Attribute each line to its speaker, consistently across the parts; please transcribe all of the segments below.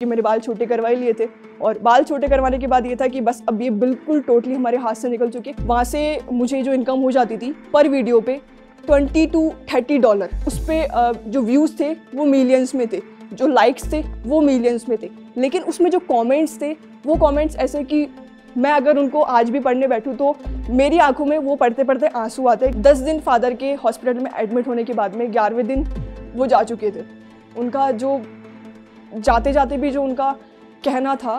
Speaker 1: कि मेरे बाल छोटे करवा ही लिए थे और बाल छोटे करवाने के बाद ये था कि बस अब ये बिल्कुल टोटली हमारे हाथ से निकल चुके वहाँ से मुझे जो इनकम हो जाती थी पर वीडियो पे ट्वेंटी टू थर्टी डॉलर उस पर जो व्यूज़ थे वो मिलियंस में थे जो लाइक्स थे वो मिलियंस में थे लेकिन उसमें जो कॉमेंट्स थे वो कॉमेंट्स ऐसे कि मैं अगर उनको आज भी पढ़ने बैठूँ तो मेरी आंखों में वो पढ़ते पढ़ते आंसू आते दस दिन फादर के हॉस्पिटल में एडमिट होने के बाद में ग्यारहवें दिन वो जा चुके थे उनका जो जाते जाते भी जो उनका कहना था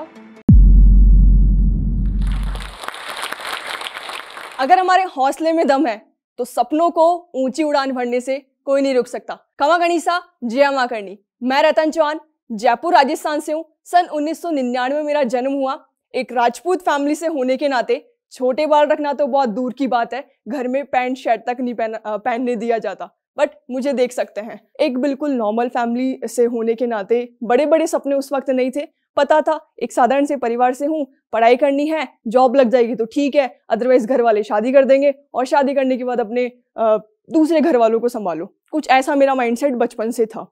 Speaker 1: अगर हमारे हौसले में दम है तो सपनों को ऊंची उड़ान भरने से कोई नहीं रुक सकता कमा गणिसा जय मा करनी मैं रतन चौहान जयपुर राजस्थान से हूँ सन 1999 में मेरा जन्म हुआ एक राजपूत फैमिली से होने के नाते छोटे बाल रखना तो बहुत दूर की बात है घर में पैंट शर्ट तक नहीं पहन पहनने दिया जाता बट मुझे देख सकते हैं एक बिल्कुल नॉर्मल फैमिली से होने के नाते बड़े बड़े सपने उस वक्त नहीं थे पता था एक साधारण से परिवार से हूँ पढ़ाई करनी है जॉब लग जाएगी तो ठीक है अदरवाइज घर वाले शादी कर देंगे और शादी करने के बाद अपने दूसरे घर वालों को संभालो कुछ ऐसा मेरा माइंडसेट बचपन से था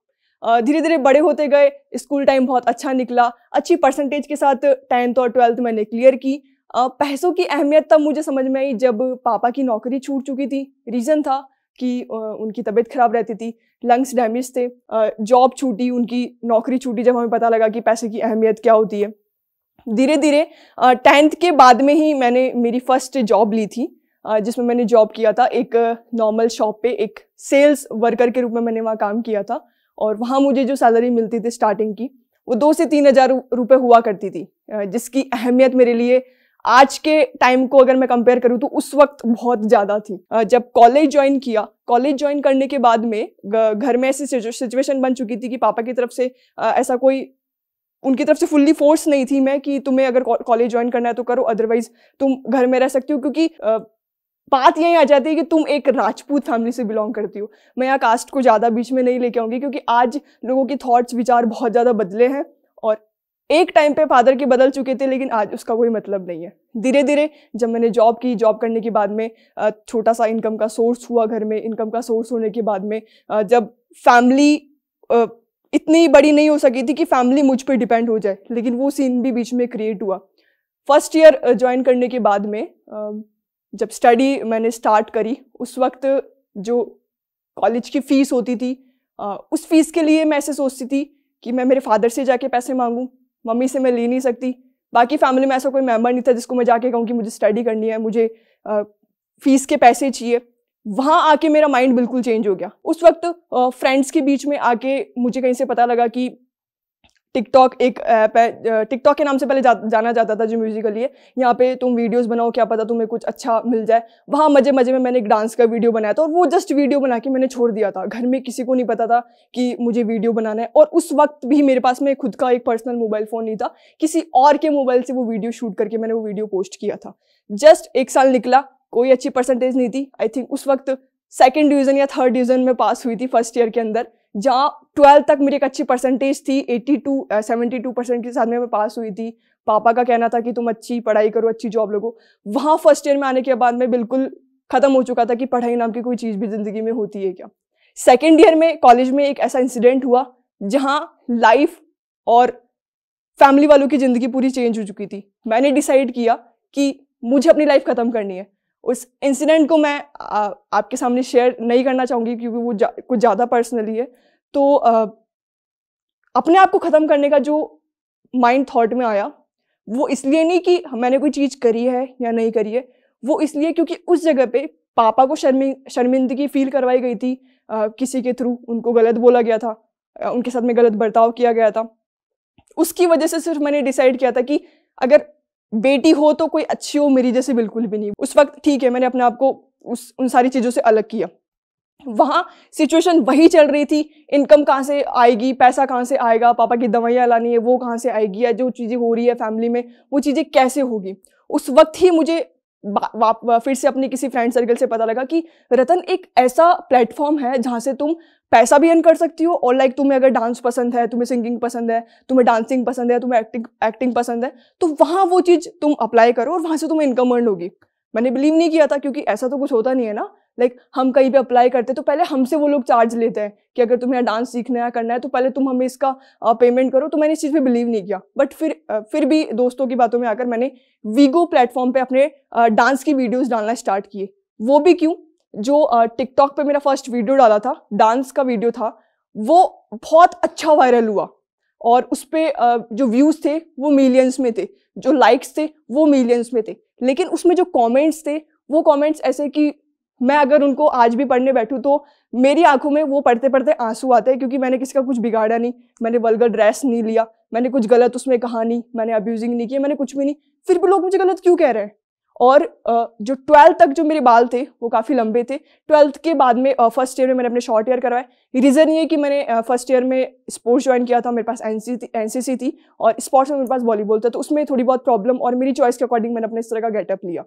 Speaker 1: धीरे धीरे बड़े होते गए स्कूल टाइम बहुत अच्छा निकला अच्छी परसेंटेज के साथ टेंथ और ट्वेल्थ मैंने क्लियर की पैसों की अहमियत तब मुझे समझ में आई जब पापा की नौकरी छूट चुकी थी रीज़न था कि उनकी तबीयत खराब रहती थी लंग्स डैमेज थे जॉब छूटी उनकी नौकरी छूटी जब हमें पता लगा कि पैसे की अहमियत क्या होती है धीरे धीरे टेंथ के बाद में ही मैंने मेरी फर्स्ट जॉब ली थी जिसमें मैंने जॉब किया था एक नॉर्मल शॉप पे एक सेल्स वर्कर के रूप में मैंने वहाँ काम किया था और वहाँ मुझे जो सैलरी मिलती थी स्टार्टिंग की वो दो से तीन हज़ार रुपये हुआ करती थी जिसकी अहमियत मेरे लिए आज के टाइम को अगर मैं कंपेयर करूँ तो उस वक्त बहुत ज़्यादा थी जब कॉलेज ज्वाइन किया कॉलेज ज्वाइन करने के बाद में घर में ऐसी सिचुएशन बन चुकी थी कि पापा की तरफ से ऐसा कोई उनकी तरफ से फुल्ली फोर्स नहीं थी मैं कि तुम्हें अगर कॉलेज ज्वाइन करना है तो करो अदरवाइज तुम घर में रह सकती हो क्योंकि बात यही आ जाती है कि तुम एक राजपूत फैमिली से बिलोंग करती हो मैं यहाँ कास्ट को ज़्यादा बीच में नहीं लेके आऊँगी क्योंकि आज लोगों के थॉट्स विचार बहुत ज़्यादा बदले हैं और एक टाइम पे फादर के बदल चुके थे लेकिन आज उसका कोई मतलब नहीं है धीरे धीरे जब मैंने जॉब की जॉब करने के बाद में छोटा सा इनकम का सोर्स हुआ घर में इनकम का सोर्स होने के बाद में जब फैमिली इतनी बड़ी नहीं हो सकी थी कि फैमिली मुझ पर डिपेंड हो जाए लेकिन वो सीन भी बीच में क्रिएट हुआ फर्स्ट ईयर ज्वाइन करने के बाद में जब स्टडी मैंने स्टार्ट करी उस वक्त जो कॉलेज की फ़ीस होती थी उस फीस के लिए मैं ऐसे सोचती थी कि मैं मेरे फादर से जाके पैसे मांगूँ मम्मी से मैं ले नहीं सकती बाकी फैमिली में ऐसा कोई मेम्बर नहीं था जिसको मैं जाके कहूँ कि मुझे स्टडी करनी है मुझे फीस के पैसे चाहिए वहाँ आके मेरा माइंड बिल्कुल चेंज हो गया उस वक्त फ्रेंड्स के बीच में आके मुझे कहीं से पता लगा कि टिकटॉक एक ऐप है टिकटॉक के नाम से पहले जा, जाना जाता था जो म्यूजिकली है यहाँ पे तुम वीडियोस बनाओ क्या पता तुम्हें कुछ अच्छा मिल जाए वहाँ मजे मजे में मैंने एक डांस का वीडियो बनाया था और वो जस्ट वीडियो बना के मैंने छोड़ दिया था घर में किसी को नहीं पता था कि मुझे वीडियो बनाना है और उस वक्त भी मेरे पास में खुद का एक पर्सनल मोबाइल फ़ोन नहीं था किसी और के मोबाइल से वो वीडियो शूट करके मैंने वो वीडियो पोस्ट किया था जस्ट एक साल निकला कोई अच्छी परसेंटेज नहीं थी आई थिंक उस वक्त सेकेंड डिवीज़न या थर्ड डिवीज़न में पास हुई थी फर्स्ट ईयर के अंदर जहाँ ट्वेल्थ तक मेरी एक अच्छी परसेंटेज थी eighty two seventy two percent के साथ में मैं पास हुई थी पापा का कहना था कि तुम अच्छी पढ़ाई करो अच्छी जॉब लगो वहाँ फर्स्ट ईयर में आने के बाद मैं बिल्कुल ख़त्म हो चुका था कि पढ़ाई नाम की कोई चीज़ भी ज़िंदगी में होती है क्या सेकेंड ईयर में कॉलेज में एक ऐसा इंसिडेंट हुआ जहाँ लाइफ और फैमिली वालों की ज़िंदगी पूरी चेंज हो चुकी थी मैंने डिसाइड किया कि मुझे अपनी लाइफ ख़त्म करनी है उस इंसिडेंट को मैं आ, आपके सामने शेयर नहीं करना चाहूँगी क्योंकि वो जा, कुछ ज़्यादा पर्सनली है तो आ, अपने आप को ख़त्म करने का जो माइंड थॉट में आया वो इसलिए नहीं कि मैंने कोई चीज़ करी है या नहीं करी है वो इसलिए क्योंकि उस जगह पे पापा को शर्मि शर्मिंदगी फील करवाई गई थी आ, किसी के थ्रू उनको गलत बोला गया था आ, उनके साथ में गलत बर्ताव किया गया था उसकी वजह से सिर्फ मैंने डिसाइड किया था कि अगर बेटी हो तो कोई अच्छी हो मेरी जैसे बिल्कुल भी नहीं उस वक्त ठीक है मैंने अपने आप को उस उन सारी चीज़ों से अलग किया वहाँ सिचुएशन वही चल रही थी इनकम कहाँ से आएगी पैसा कहाँ से आएगा पापा की दवाइयाँ लानी है वो कहाँ से आएगी या जो चीज़ें हो रही है फैमिली में वो चीज़ें कैसे होगी उस वक्त ही मुझे फिर से अपने किसी फ्रेंड सर्कल से पता लगा कि रतन एक ऐसा प्लेटफॉर्म है जहाँ से तुम पैसा भी अर्न कर सकती हो और लाइक तुम्हें अगर डांस पसंद है तुम्हें सिंगिंग पसंद है तुम्हें डांसिंग पसंद है तुम्हें एक्टिंग एक्टिंग पसंद है तो वहाँ वो चीज़ तुम अप्लाई करो और वहाँ से तुम्हें इनकम अर्न होगी मैंने बिलीव नहीं किया था क्योंकि ऐसा तो कुछ होता नहीं है ना लाइक like, हम कहीं पे अप्लाई करते हैं तो पहले हमसे वो लोग चार्ज लेते हैं कि अगर तुम्हें डांस सीखना है करना है तो पहले तुम हमें इसका पेमेंट करो तो मैंने इस चीज़ पे बिलीव नहीं किया बट फिर फिर भी दोस्तों की बातों में आकर मैंने वीगो प्लेटफॉर्म पे अपने डांस की वीडियोज़ डालना स्टार्ट किए वो भी क्यों जो टिकटॉक पर मेरा फर्स्ट वीडियो डाला था डांस का वीडियो था वो बहुत अच्छा वायरल हुआ और उस पर जो व्यूज़ थे वो मिलियंस में थे जो लाइक्स थे वो मिलियंस में थे लेकिन उसमें जो कमेंट्स थे वो कमेंट्स ऐसे कि मैं अगर उनको आज भी पढ़ने बैठूँ तो मेरी आंखों में वो पढ़ते पढ़ते आंसू आते हैं क्योंकि मैंने किसी का कुछ बिगाड़ा नहीं मैंने वल्गर ड्रेस नहीं लिया मैंने कुछ गलत उसमें कहा नहीं मैंने अब्यूजिंग नहीं किया मैंने कुछ भी नहीं फिर भी लोग मुझे गलत क्यों कह रहे हैं और जो ट्वेल्थ तक जो मेरे बाल थे वो काफ़ी लंबे थे ट्वेल्थ के बाद में फर्स्ट ईयर में मैंने अपने शॉर्ट ईयर करवाए रीज़न ये कि मैंने फर्स्ट ईयर में स्पोर्ट्स ज्वाइन किया था मेरे पास एन सी थी और स्पोर्ट्स में मेरे पास वॉलीबॉल था तो उसमें थोड़ी बहुत प्रॉब्लम और मेरी चॉइस के अकॉर्डिंग मैंने अपने इस तरह का गेटअप लिया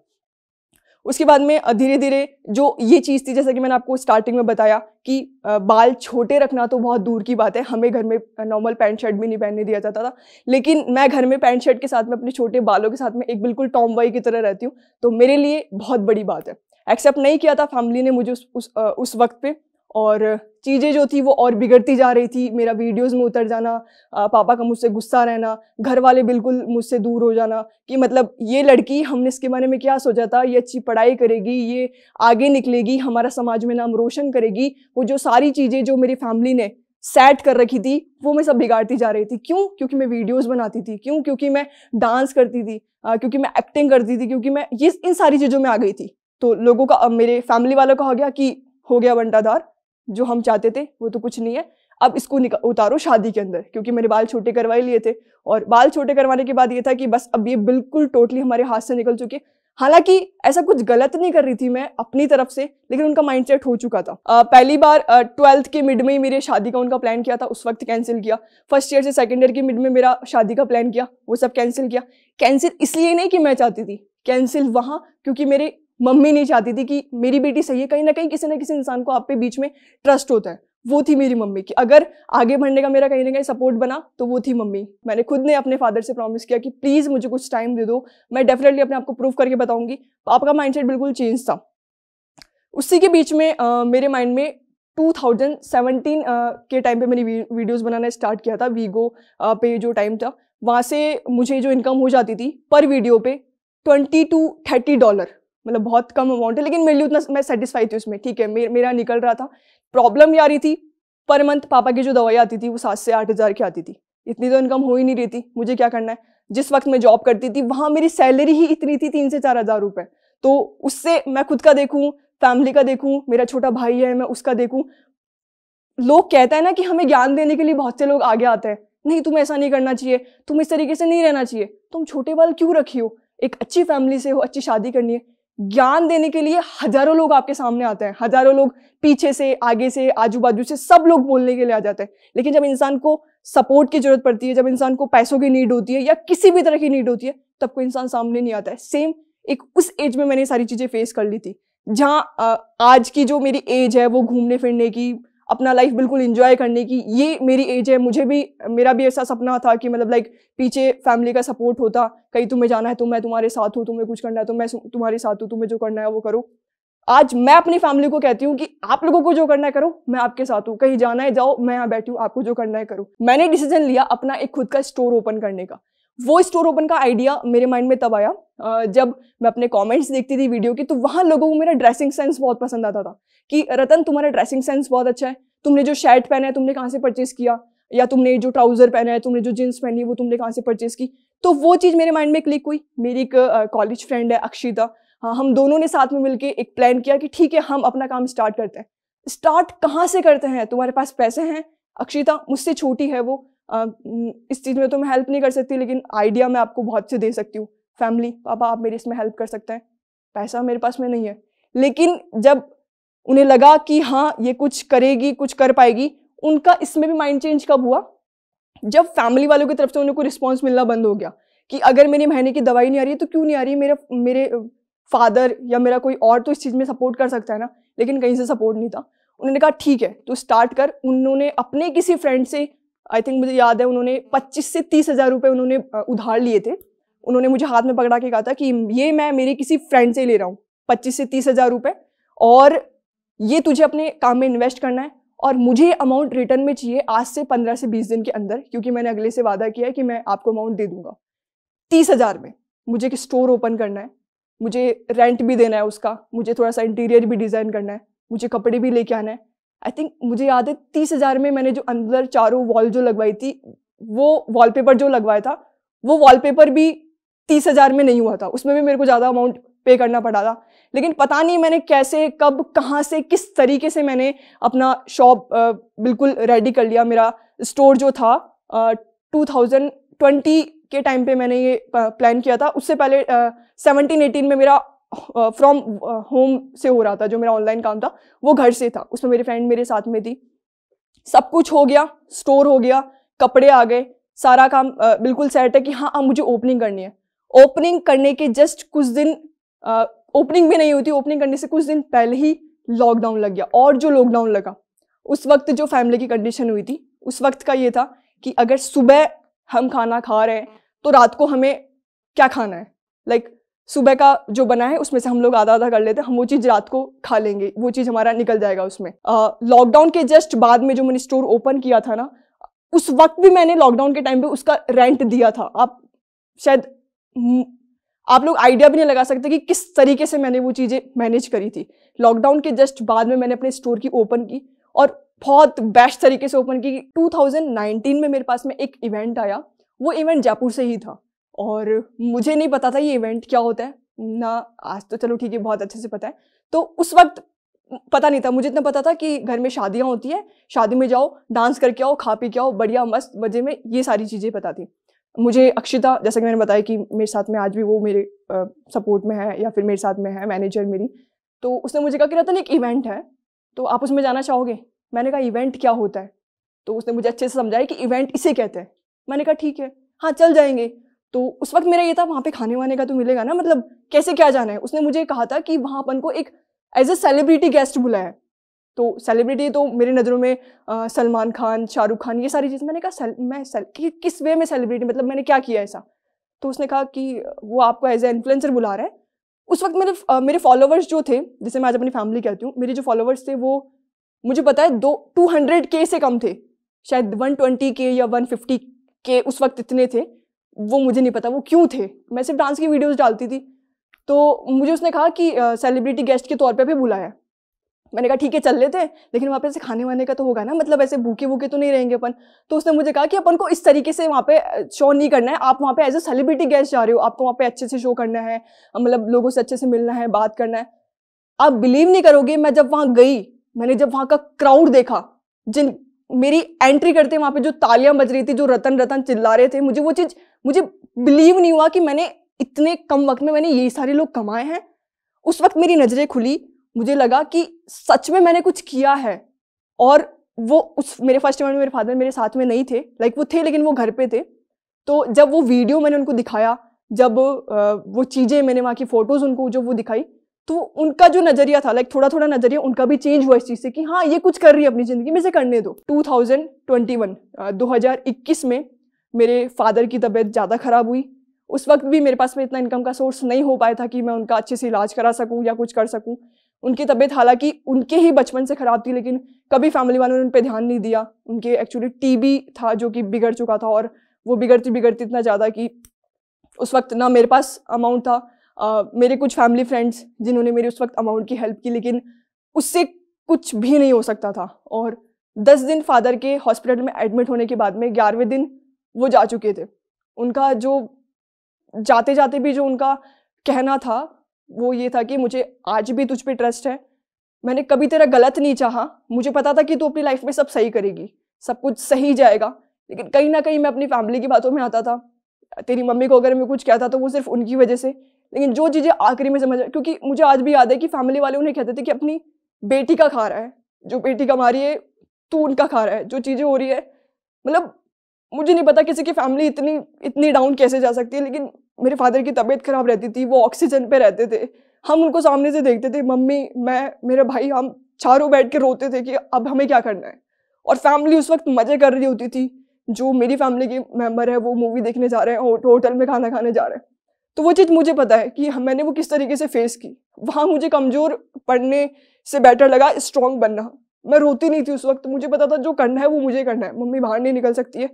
Speaker 1: उसके बाद में धीरे धीरे जो ये चीज़ थी जैसा कि मैंने आपको स्टार्टिंग में बताया कि बाल छोटे रखना तो बहुत दूर की बात है हमें घर में नॉर्मल पैंट शर्ट भी नहीं पहनने दिया जाता था लेकिन मैं घर में पैंट शर्ट के साथ में अपने छोटे बालों के साथ में एक बिल्कुल टॉम बॉय की तरह रहती हूँ तो मेरे लिए बहुत बड़ी बात है एक्सेप्ट नहीं किया था फैमिली ने मुझे उस उस, उस वक्त पर और चीज़ें जो थी वो और बिगड़ती जा रही थी मेरा वीडियोस में उतर जाना पापा का मुझसे गुस्सा रहना घर वाले बिल्कुल मुझसे दूर हो जाना कि मतलब ये लड़की हमने इसके बारे में क्या सोचा था ये अच्छी पढ़ाई करेगी ये आगे निकलेगी हमारा समाज में नाम रोशन करेगी वो जो सारी चीज़ें जो मेरी फैमिली ने सेट कर रखी थी वो मैं सब बिगाड़ती जा रही थी क्यों क्योंकि मैं वीडियोस बनाती थी क्यों क्योंकि मैं डांस करती थी आ, क्योंकि मैं एक्टिंग करती थी क्योंकि मैं ये इन सारी चीज़ों में आ गई थी तो लोगों का मेरे फैमिली वालों का हो गया कि हो गया बंटाधार जो हम चाहते थे वो तो कुछ नहीं है अब इसको उतारो शादी के अंदर क्योंकि मेरे बाल छोटे करवा ही लिए थे और बाल छोटे करवाने के बाद ये था कि बस अब ये बिल्कुल टोटली हमारे हाथ से निकल चुके हालांकि ऐसा कुछ गलत नहीं कर रही थी मैं अपनी तरफ से लेकिन उनका माइंडसेट हो चुका था आ, पहली बार ट्वेल्थ के मिड में ही मेरे शादी का उनका प्लान किया था उस वक्त कैंसिल किया फर्स्ट ईयर से सेकेंड ईयर के मिड में मेरा शादी का प्लान किया वो सब कैंसिल किया कैंसिल इसलिए नहीं कि मैं चाहती थी कैंसिल वहाँ क्योंकि मेरे मम्मी नहीं चाहती थी कि मेरी बेटी सही है कहीं ना कहीं किसी ना किसी इंसान को आपके बीच में ट्रस्ट होता है वो थी मेरी मम्मी की अगर आगे बढ़ने का मेरा कहीं ना कहीं सपोर्ट बना तो वो थी मम्मी मैंने खुद ने अपने फादर से प्रॉमिस किया कि प्लीज़ मुझे कुछ टाइम दे दो मैं डेफिनेटली अपने आपको प्रूव करके बताऊंगी पापा का माइंडसेट बिल्कुल चेंज था उसी के बीच में आ, मेरे माइंड में 2017 आ, के टाइम पे मैंने वीडियोस बनाना स्टार्ट किया था वीगो पे जो टाइम था वहाँ से मुझे जो इनकम हो जाती थी पर वीडियो पे 20 टू 30 डॉलर मतलब बहुत कम अमाउंट है लेकिन मेरे लिए उतना मैं सेटिस्फाई थी उसमें ठीक है मे, मेरा निकल रहा था प्रॉब्लम ये आ रही थी पर मंथ पापा की जो दवाई आती थी वो सात से आठ हज़ार की आती थी इतनी तो इनकम हो ही नहीं रही थी मुझे क्या करना है जिस वक्त मैं जॉब करती थी वहाँ मेरी सैलरी ही इतनी थी तीन से चार हज़ार रुपये तो उससे मैं खुद का देखूँ फैमिली का देखूँ मेरा छोटा भाई है मैं उसका देखूँ लोग कहते हैं ना कि हमें ज्ञान देने के लिए बहुत से लोग आगे आते हैं नहीं तुम ऐसा नहीं करना चाहिए तुम इस तरीके से नहीं रहना चाहिए तुम छोटे बाल क्यों रखी हो एक अच्छी फैमिली से हो अच्छी शादी करनी है ज्ञान देने के लिए हजारों लोग आपके सामने आते हैं हजारों लोग पीछे से आगे से आजू बाजू से सब लोग बोलने के लिए आ जाते हैं लेकिन जब इंसान को सपोर्ट की जरूरत पड़ती है जब इंसान को पैसों की नीड होती है या किसी भी तरह की नीड होती है तब कोई इंसान सामने नहीं आता है सेम एक उस एज में मैंने सारी चीज़ें फेस कर ली थी जहाँ आज की जो मेरी एज है वो घूमने फिरने की अपना लाइफ बिल्कुल इंजॉय करने की ये मेरी एज है मुझे भी मेरा भी ऐसा सपना था कि मतलब लाइक पीछे फैमिली का सपोर्ट होता कहीं तुम्हें जाना है तो मैं तुम्हारे साथ हूँ तुम्हें कुछ करना है तो मैं तुम्हारे साथ हूँ तुम्हें जो करना है वो करो आज मैं अपनी फैमिली को कहती हूँ कि आप लोगों को जो करना है करो मैं आपके साथ हूँ कहीं जाना है जाओ मैं यहाँ बैठी हूँ आपको जो करना है करो मैंने डिसीजन लिया अपना एक खुद का स्टोर ओपन करने का वो स्टोर ओपन का आइडिया मेरे माइंड में तब आया जब मैं अपने कमेंट्स देखती थी वीडियो की तो वहाँ लोगों को मेरा ड्रेसिंग सेंस बहुत पसंद आता था कि रतन तुम्हारा ड्रेसिंग सेंस बहुत अच्छा है तुमने जो शर्ट पहना है तुमने कहाँ से परचेज किया या तुमने जो ट्राउजर पहना है तुमने जो जीन्स पहनी है वो तुमने कहाँ से परचेज की तो वो चीज़ मेरे माइंड में क्लिक हुई मेरी एक कॉलेज फ्रेंड है अक्षिता हाँ हम दोनों ने साथ में मिलकर एक प्लान किया कि ठीक है हम अपना काम स्टार्ट करते हैं स्टार्ट कहाँ से करते हैं तुम्हारे पास पैसे हैं अक्षिता मुझसे छोटी है वो आ, इस चीज़ में तो मैं हेल्प नहीं कर सकती लेकिन आइडिया मैं आपको बहुत से दे सकती हूँ फैमिली पापा आप मेरी इसमें हेल्प कर सकते हैं पैसा मेरे पास में नहीं है लेकिन जब उन्हें लगा कि हाँ ये कुछ करेगी कुछ कर पाएगी उनका इसमें भी माइंड चेंज कब हुआ जब फैमिली वालों की तरफ से उन्हें कोई रिस्पॉन्स मिलना बंद हो गया कि अगर मेरी महीने की दवाई नहीं आ रही है तो क्यों नहीं आ रही मेरा मेरे फादर या मेरा कोई और तो इस चीज़ में सपोर्ट कर सकता है ना लेकिन कहीं से सपोर्ट नहीं था उन्होंने कहा ठीक है तो स्टार्ट कर उन्होंने अपने किसी फ्रेंड से आई थिंक मुझे याद है उन्होंने पच्चीस से तीस हज़ार रुपये उन्होंने उधार लिए थे उन्होंने मुझे हाथ में पकड़ा के कहा था कि ये मैं मेरे किसी फ्रेंड से ले रहा हूँ पच्चीस से तीस हज़ार रुपये और ये तुझे अपने काम में इन्वेस्ट करना है और मुझे अमाउंट रिटर्न में चाहिए आज से पंद्रह से बीस दिन के अंदर क्योंकि मैंने अगले से वादा किया है कि मैं आपको अमाउंट दे दूंगा तीस हज़ार में मुझे एक स्टोर ओपन करना है मुझे रेंट भी देना है उसका मुझे थोड़ा सा इंटीरियर भी डिज़ाइन करना है मुझे कपड़े भी लेके आना है आई थिंक मुझे याद है तीस हज़ार में मैंने जो अंदर चारों वॉल जो लगवाई थी वो वॉलपेपर जो लगवाया था वो वॉलपेपर भी तीस हज़ार में नहीं हुआ था उसमें भी मेरे को ज़्यादा अमाउंट पे करना पड़ा था लेकिन पता नहीं मैंने कैसे कब कहाँ से किस तरीके से मैंने अपना शॉप बिल्कुल रेडी कर लिया मेरा स्टोर जो था टू थाउजेंड ट्वेंटी के टाइम पे मैंने ये प्लान किया था उससे पहले सेवनटीन एटीन में मेरा फ्रॉम होम से हो रहा था जो मेरा ऑनलाइन काम था वो घर से था उसमें मेरी फ्रेंड मेरे साथ में थी सब कुछ हो गया स्टोर हो गया कपड़े आ गए सारा काम बिल्कुल सेट है कि हाँ अब मुझे ओपनिंग करनी है ओपनिंग करने के जस्ट कुछ दिन ओपनिंग भी नहीं हुई थी ओपनिंग करने से कुछ दिन पहले ही लॉकडाउन लग गया और जो लॉकडाउन लगा उस वक्त जो फैमिली की कंडीशन हुई थी उस वक्त का ये था कि अगर सुबह हम खाना खा रहे हैं तो रात को हमें क्या खाना है लाइक like, सुबह का जो बना है उसमें से हम लोग आधा आधा कर लेते हैं हम वो चीज़ रात को खा लेंगे वो चीज़ हमारा निकल जाएगा उसमें लॉकडाउन के जस्ट बाद में जो मैंने स्टोर ओपन किया था ना उस वक्त भी मैंने लॉकडाउन के टाइम पे उसका रेंट दिया था आप शायद आप लोग आइडिया भी नहीं लगा सकते कि किस तरीके से मैंने वो चीज़ें मैनेज करी थी लॉकडाउन के जस्ट बाद में मैंने अपने स्टोर की ओपन की और बहुत बेस्ट तरीके से ओपन की 2019 में मेरे पास में एक इवेंट आया वो इवेंट जयपुर से ही था और मुझे नहीं पता था ये इवेंट क्या होता है ना आज तो चलो ठीक है बहुत अच्छे से पता है तो उस वक्त पता नहीं था मुझे इतना पता था कि घर में शादियाँ होती है शादी में जाओ डांस करके आओ खा पी के आओ बढ़िया मस्त मज़े में ये सारी चीज़ें पता थी मुझे अक्षिता जैसा कि मैंने बताया कि मेरे साथ में आज भी वो मेरे सपोर्ट में है या फिर मेरे साथ में है मैनेजर मेरी तो उसने मुझे कहा कि रतन एक इवेंट है तो आप उसमें जाना चाहोगे मैंने कहा इवेंट क्या होता है तो उसने मुझे अच्छे से समझाया कि इवेंट इसे कहते हैं मैंने कहा ठीक है हाँ चल जाएंगे तो उस वक्त मेरा ये था वहाँ पे खाने वाने का तो मिलेगा ना मतलब कैसे क्या जाना है उसने मुझे कहा था कि वहाँ अपन को एक एज अ सेलिब्रिटी गेस्ट बुलाया है तो सेलिब्रिटी तो मेरी नज़रों में सलमान खान शाहरुख खान ये सारी चीज़ मैंने कहा मैं सल, कि, किस वे में सेलिब्रिटी मतलब मैंने क्या किया ऐसा तो उसने कहा कि वो आपको एज ए इन्फ्लुएंसर बुला रहा है उस वक्त मेरे मेरे फॉलोवर्स जो थे जिसे मैं आज अपनी फैमिली कहती हूँ मेरे जो फॉलोवर्स थे वो मुझे पता है दो टू हंड्रेड के से कम थे शायद वन ट्वेंटी के या वन फिफ्टी के उस वक्त इतने थे वो मुझे नहीं पता वो क्यों थे मैं सिर्फ डांस की वीडियोज डालती थी तो मुझे उसने कहा कि सेलिब्रिटी गेस्ट के तौर पे भी बुलाया मैंने कहा ठीक है चल लेते हैं लेकिन वहाँ पे ऐसे खाने वाने का तो होगा ना मतलब ऐसे भूखे भूखे तो नहीं रहेंगे अपन तो उसने मुझे कहा कि अपन को इस तरीके से वहाँ पे शो नहीं करना है आप वहाँ पे एज अ सेलिब्रिटी गेस्ट जा रहे हो आपको वहाँ पे अच्छे से शो करना है मतलब लोगों से अच्छे से मिलना है बात करना है आप बिलीव नहीं करोगे मैं जब वहाँ गई मैंने जब वहाँ का क्राउड देखा जिन मेरी एंट्री करते वहाँ पे जो तालियां बज रही थी जो रतन रतन चिल्ला रहे थे मुझे वो चीज़ मुझे बिलीव नहीं हुआ कि मैंने इतने कम वक्त में मैंने ये सारे लोग कमाए हैं उस वक्त मेरी नज़रें खुली मुझे लगा कि सच में मैंने कुछ किया है और वो उस मेरे फर्स्ट टाइम मेरे फादर मेरे साथ में नहीं थे लाइक वो थे लेकिन वो घर पे थे तो जब वो वीडियो मैंने उनको दिखाया जब वो चीज़ें मैंने वहाँ की फ़ोटोज़ उनको जो वो दिखाई तो उनका जो नज़रिया था लाइक थोड़ा थोड़ा नज़रिया उनका भी चेंज हुआ इस चीज़ से कि हाँ ये कुछ कर रही है अपनी ज़िंदगी में से करने दो 2021 2021 में मेरे फादर की तबीयत ज़्यादा ख़राब हुई उस वक्त भी मेरे पास में इतना इनकम का सोर्स नहीं हो पाया था कि मैं उनका अच्छे से इलाज करा सकूँ या कुछ कर सकूँ उनकी तबीयत हालांकि उनके ही बचपन से ख़राब थी लेकिन कभी फैमिली वालों ने उन पर ध्यान नहीं दिया उनके एक्चुअली टीबी था जो कि बिगड़ चुका था और वो बिगड़ती बिगड़ती इतना ज़्यादा कि उस वक्त ना मेरे पास अमाउंट था आ, मेरे कुछ फैमिली फ्रेंड्स जिन्होंने मेरी उस वक्त अमाउंट की हेल्प की लेकिन उससे कुछ भी नहीं हो सकता था और दस दिन फादर के हॉस्पिटल में एडमिट होने के बाद में ग्यारहवें दिन वो जा चुके थे उनका जो जाते जाते भी जो उनका कहना था वो ये था कि मुझे आज भी तुझ पर ट्रस्ट है मैंने कभी तेरा गलत नहीं चाहा मुझे पता था कि तू अपनी लाइफ में सब सही करेगी सब कुछ सही जाएगा लेकिन कहीं ना कहीं मैं अपनी फैमिली की बातों में आता था तेरी मम्मी को अगर मैं कुछ कहता तो वो सिर्फ उनकी वजह से लेकिन जो चीज़ें आखिरी में समझ क्योंकि मुझे आज भी याद है कि फैमिली वाले उन्हें कहते थे कि अपनी बेटी का खा रहा है जो बेटी कमा रही है तू उनका खा रहा है जो चीज़ें हो रही है मतलब मुझे नहीं पता किसी की फैमिली इतनी इतनी डाउन कैसे जा सकती है लेकिन मेरे फादर की तबीयत खराब रहती थी वो ऑक्सीजन पे रहते थे हम उनको सामने से देखते थे मम्मी मैं मेरे भाई हम चारों बैठ के रोते थे कि अब हमें क्या करना है और फैमिली उस वक्त मज़े कर रही होती थी जो मेरी फैमिली के मेम्बर है वो मूवी देखने जा रहे हैं होटल में खाना खाने जा रहे हैं तो वो चीज़ मुझे पता है कि मैंने वो किस तरीके से फेस की वहाँ मुझे कमज़ोर पढ़ने से बेटर लगा स्ट्रॉन्ग बनना मैं रोती नहीं थी उस वक्त मुझे पता था जो करना है वो मुझे करना है मम्मी बाहर नहीं निकल सकती है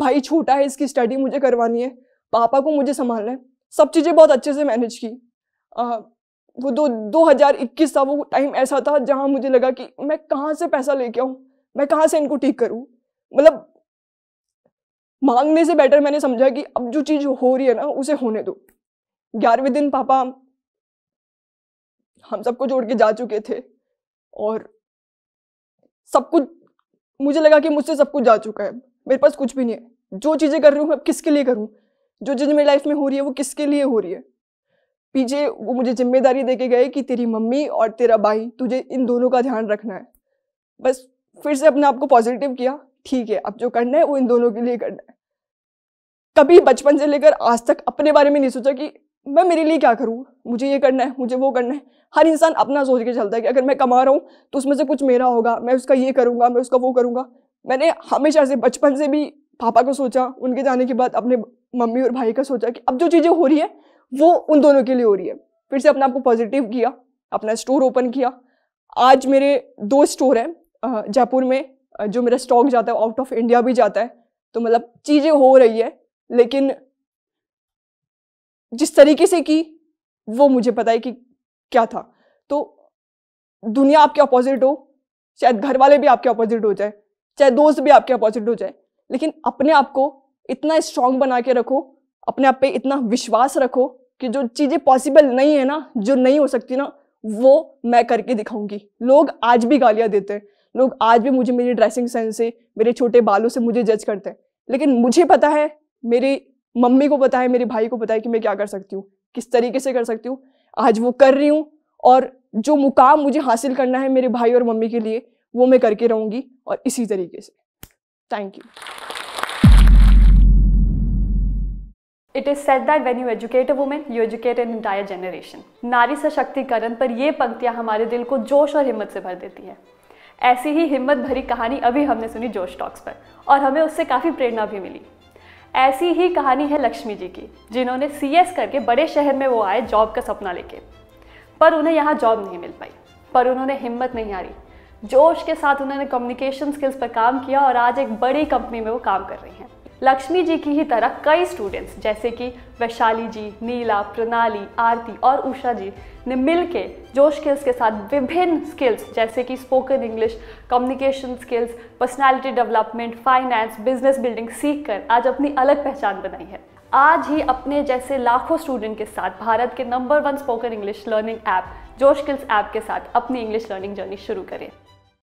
Speaker 1: भाई छोटा है इसकी स्टडी मुझे करवानी है पापा को मुझे संभालना है सब चीज़ें बहुत अच्छे से मैनेज की आ, वो दो दो हज़ार इक्कीस था वो टाइम ऐसा था जहाँ मुझे लगा कि मैं कहाँ से पैसा लेके आऊँ मैं कहाँ से इनको ठीक करूँ मतलब मांगने से बेटर मैंने समझा कि अब जो चीज़ हो रही है ना उसे होने दो ग्यारहवें दिन पापा हम सबको जोड़ के जा चुके थे और सब कुछ मुझे लगा कि मुझसे सब कुछ जा चुका है मेरे पास कुछ भी नहीं है जो चीज़ें कर रही हूँ मैं किसके लिए करूँ जो चीज़ मेरी लाइफ में हो रही है वो किसके लिए हो रही है पीछे वो मुझे जिम्मेदारी देके गए कि तेरी मम्मी और तेरा भाई तुझे इन दोनों का ध्यान रखना है बस फिर से अपने आप को पॉजिटिव किया ठीक है अब जो करना है वो इन दोनों के लिए करना है कभी बचपन से लेकर आज तक अपने बारे में नहीं सोचा कि मैं मेरे लिए क्या करूँ मुझे ये करना है मुझे वो करना है हर इंसान अपना सोच के चलता है कि अगर मैं कमा रहा हूँ तो उसमें से कुछ मेरा होगा मैं उसका ये करूँगा मैं उसका वो करूँगा मैंने हमेशा से बचपन से भी पापा को सोचा उनके जाने के बाद अपने मम्मी और भाई का सोचा कि अब जो चीज़ें हो रही है वो उन दोनों के लिए हो रही है फिर से अपने आप को पॉजिटिव किया अपना स्टोर ओपन किया आज मेरे दो स्टोर हैं जयपुर में जो मेरा स्टॉक जाता है आउट ऑफ इंडिया भी जाता है तो मतलब चीज़ें हो रही है लेकिन जिस तरीके से की वो मुझे पता है कि क्या था तो दुनिया आपके अपोजिट हो शायद घर वाले भी आपके अपोजिट हो जाए चाहे दोस्त भी आपके अपोजिट हो जाए लेकिन अपने आप को इतना स्ट्रांग बना के रखो अपने आप पे इतना विश्वास रखो कि जो चीज़ें पॉसिबल नहीं है ना जो नहीं हो सकती ना वो मैं करके दिखाऊंगी लोग आज भी गालियाँ देते हैं लोग आज भी मुझे मेरी ड्रेसिंग सेंस से मेरे छोटे बालों से मुझे जज करते हैं लेकिन मुझे पता है मेरी मम्मी को पता है मेरे भाई को पता है कि मैं क्या कर सकती हूँ किस तरीके से कर सकती हूँ आज वो कर रही हूँ और जो मुकाम मुझे हासिल करना है मेरे भाई और मम्मी के लिए वो मैं करके रहूँगी और इसी तरीके से thank you it is said that when you educate a women you educate an entire generation नारी सशक्तिकरण पर ये पंक्तियाँ हमारे दिल को जोश और हिम्मत से भर देती है ऐसी ही हिम्मत भरी कहानी अभी हमने सुनी जोश टॉक्स पर और हमें उससे काफ़ी प्रेरणा भी मिली ऐसी ही कहानी है लक्ष्मी जी की जिन्होंने सी करके बड़े शहर में वो आए जॉब का सपना लेके पर उन्हें यहाँ जॉब नहीं मिल पाई पर उन्होंने हिम्मत नहीं हारी जोश के साथ उन्होंने कम्युनिकेशन स्किल्स पर काम किया और आज एक बड़ी कंपनी में वो काम कर रही हैं लक्ष्मी जी की ही तरह कई स्टूडेंट्स जैसे कि वैशाली जी नीला प्रणाली आरती और उषा जी ने मिल के जोश स्किल्स के साथ विभिन्न स्किल्स जैसे कि spoken English communication skills personality development finance business building सीख कर आज अपनी अलग पहचान बनाई है आज ही अपने जैसे लाखों स्टूडेंट के साथ भारत के number one spoken English learning app Josh skills app के साथ अपनी इंग्लिश लर्निंग जर्नी शुरू करें